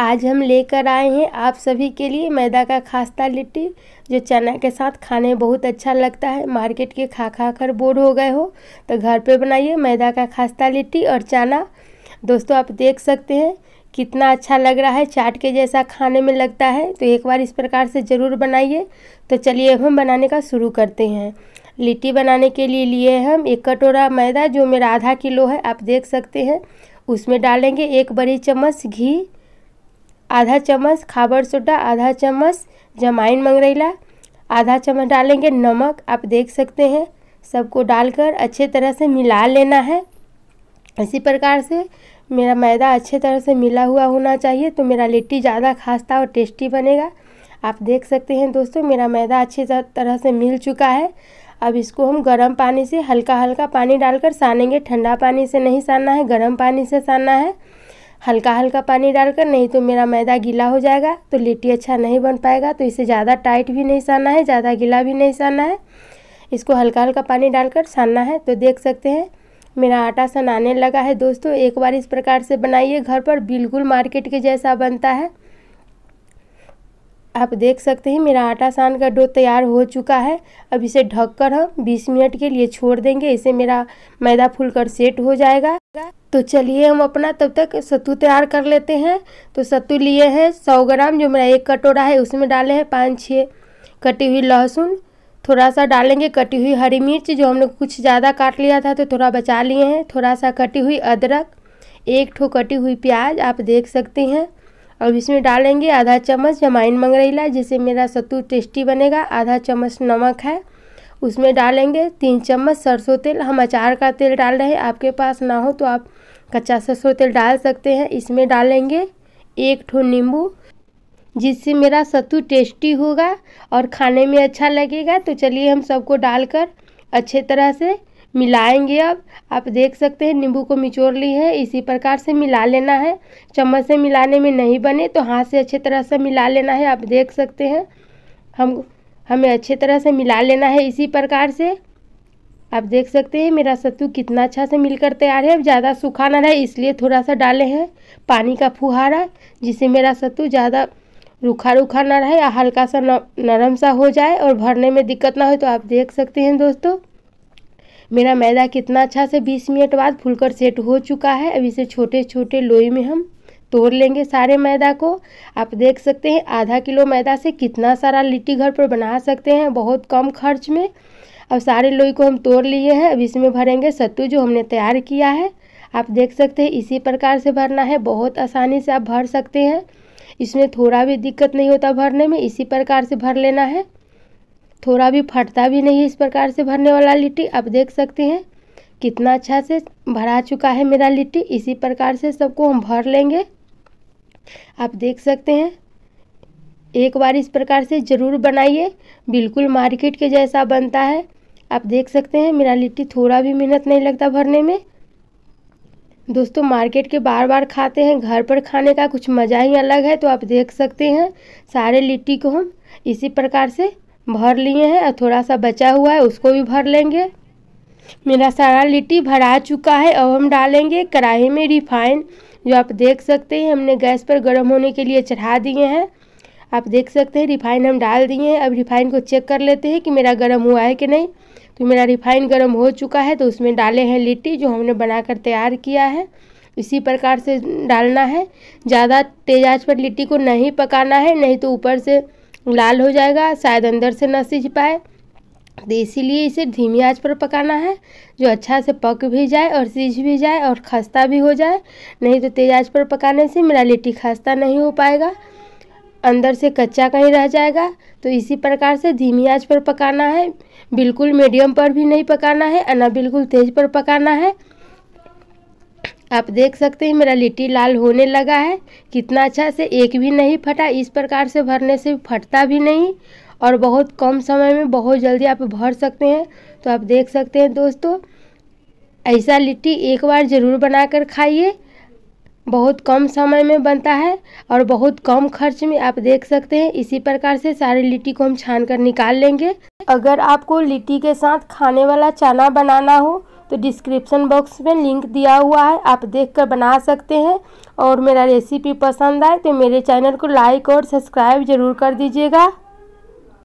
आज हम लेकर आए हैं आप सभी के लिए मैदा का खास्ता लिट्टी जो चना के साथ खाने में बहुत अच्छा लगता है मार्केट के खा खा कर बोर हो गए हो तो घर पे बनाइए मैदा का खास्ता लिट्टी और चना दोस्तों आप देख सकते हैं कितना अच्छा लग रहा है चाट के जैसा खाने में लगता है तो एक बार इस प्रकार से ज़रूर बनाइए तो चलिए हम बनाने का शुरू करते हैं लिट्टी बनाने के लिए लिए हम एक कटोरा मैदा जो मेरा आधा किलो है आप देख सकते हैं उसमें डालेंगे एक बड़ी चम्मच घी आधा चम्मच खाबर सोडा आधा चम्मच जमाइन मंगरेला आधा चम्मच डालेंगे नमक आप देख सकते हैं सबको डालकर अच्छे तरह से मिला लेना है इसी प्रकार से मेरा मैदा अच्छे तरह से मिला हुआ होना चाहिए तो मेरा लिट्टी ज़्यादा खास्ता और टेस्टी बनेगा आप देख सकते हैं दोस्तों मेरा मैदा अच्छे तरह से मिल चुका है अब इसको हम गर्म पानी से हल्का हल्का पानी डालकर सानेंगे ठंडा पानी से नहीं सानना है गर्म पानी से सानना है हल्का हल्का पानी डालकर नहीं तो मेरा मैदा गीला हो जाएगा तो लिट्टी अच्छा नहीं बन पाएगा तो इसे ज़्यादा टाइट भी नहीं सानना है ज़्यादा गीला भी नहीं सानना है इसको हल्का हल्का पानी डालकर सानना है तो देख सकते हैं मेरा आटा सनाने लगा है दोस्तों एक बार इस प्रकार से बनाइए घर पर बिल्कुल मार्केट के जैसा बनता है आप देख सकते हैं मेरा आटा सान का डो तैयार हो चुका है अब इसे ढककर हम 20 मिनट के लिए छोड़ देंगे इसे मेरा मैदा फूलकर सेट हो जाएगा तो चलिए हम अपना तब तक सत्तू तैयार कर लेते हैं तो सत्तू लिए हैं 100 ग्राम जो मेरा एक कटोरा है उसमें डाले हैं पाँच छः कटी हुई लहसुन थोड़ा सा डालेंगे कटी हुई हरी मिर्च जो हमने कुछ ज़्यादा काट लिया था तो थोड़ा बचा लिए हैं थोड़ा सा कटी हुई अदरक एक ठो कटी हुई प्याज आप देख सकते हैं अब इसमें डालेंगे आधा चम्मच जमाइन मंगरेला जिससे मेरा सत्तू टेस्टी बनेगा आधा चम्मच नमक है उसमें डालेंगे तीन चम्मच सरसों तेल हम अचार का तेल डाल रहे हैं आपके पास ना हो तो आप कच्चा सरसों तेल डाल सकते हैं इसमें डालेंगे एक ठो नींबू जिससे मेरा सत्तू टेस्टी होगा और खाने में अच्छा लगेगा तो चलिए हम सबको डालकर अच्छे तरह से मिलाएंगे अब आप देख सकते हैं नींबू को निचोड़ ली है इसी प्रकार से मिला लेना है चम्मच से मिलाने में नहीं बने तो हाथ से अच्छे तरह से मिला लेना है आप देख सकते हैं हम हमें अच्छे तरह से मिला लेना है इसी प्रकार से आप देख सकते हैं मेरा सत्तू कितना अच्छा से मिलकर तैयार है अब ज़्यादा सूखा ना रहे इसलिए थोड़ा सा डाले हैं पानी का फुहारा जिससे मेरा सत्तू ज़्यादा रूखा रूखा ना रहे हल्का सा नरम सा हो जाए और भरने में दिक्कत ना हो तो आप देख सकते हैं दोस्तों मेरा मैदा कितना अच्छा से 20 मिनट बाद फुलकर सेट हो चुका है अब इसे छोटे छोटे लोई में हम तोड़ लेंगे सारे मैदा को आप देख सकते हैं आधा किलो मैदा से कितना सारा लिट्टी घर पर बना सकते हैं बहुत कम खर्च में अब सारे लोई को हम तोड़ लिए हैं अब इसमें भरेंगे सत्तू जो हमने तैयार किया है आप देख सकते हैं इसी प्रकार से भरना है बहुत आसानी से आप भर सकते हैं इसमें थोड़ा भी दिक्कत नहीं होता भरने में इसी प्रकार से भर लेना है थोड़ा भी फटता भी नहीं इस प्रकार से भरने वाला लिट्टी आप देख सकते हैं कितना अच्छा से भरा चुका है मेरा लिट्टी इसी प्रकार से सबको हम भर लेंगे आप देख सकते हैं एक बार इस प्रकार से ज़रूर बनाइए बिल्कुल मार्केट के जैसा बनता है आप देख सकते हैं मेरा लिट्टी थोड़ा भी मेहनत नहीं लगता भरने में दोस्तों मार्केट के बार बार खाते हैं घर पर खाने का कुछ मज़ा ही अलग है तो आप देख सकते हैं सारे लिट्टी को हम इसी प्रकार से भर लिए हैं और थोड़ा सा बचा हुआ है उसको भी भर लेंगे मेरा सारा लिट्टी भरा चुका है अब हम डालेंगे कढ़ाई में रिफाइन जो आप देख सकते हैं हमने गैस पर गर्म होने के लिए चढ़ा दिए हैं आप देख सकते हैं रिफाइन हम डाल दिए हैं अब रिफाइन को चेक कर लेते हैं कि मेरा गर्म हुआ है कि नहीं तो मेरा रिफाइन गर्म हो चुका है तो उसमें डाले हैं लिट्टी जो हमने बनाकर तैयार किया है इसी प्रकार से डालना है ज़्यादा तेज आँच पर लिट्टी को नहीं पकाना है नहीं तो ऊपर से लाल हो जाएगा शायद अंदर से ना सिझ पाए तो इसीलिए इसे धीमी आंच पर पकाना है जो अच्छा से पक भी जाए और सीझ भी जाए और खस्ता भी हो जाए नहीं तो तेज़ आंच पर पकाने से मेरा लिट्टी खस्ता नहीं हो पाएगा अंदर से कच्चा कहीं रह जाएगा तो इसी प्रकार से धीमी आंच पर पकाना है बिल्कुल मीडियम पर भी नहीं पकाना है ना बिल्कुल तेज़ पर पकाना है आप देख सकते हैं मेरा लिट्टी लाल होने लगा है कितना अच्छा से एक भी नहीं फटा इस प्रकार से भरने से फटता भी नहीं और बहुत कम समय में बहुत जल्दी आप भर सकते हैं तो आप देख सकते हैं दोस्तों ऐसा लिट्टी एक बार ज़रूर बनाकर खाइए बहुत कम समय में बनता है और बहुत कम खर्च में आप देख सकते हैं इसी प्रकार से सारे लिट्टी को हम छान कर निकाल लेंगे अगर आपको लिट्टी के साथ खाने वाला चना बनाना हो तो डिस्क्रिप्शन बॉक्स में लिंक दिया हुआ है आप देखकर बना सकते हैं और मेरा रेसिपी पसंद आए तो मेरे चैनल को लाइक और सब्सक्राइब ज़रूर कर दीजिएगा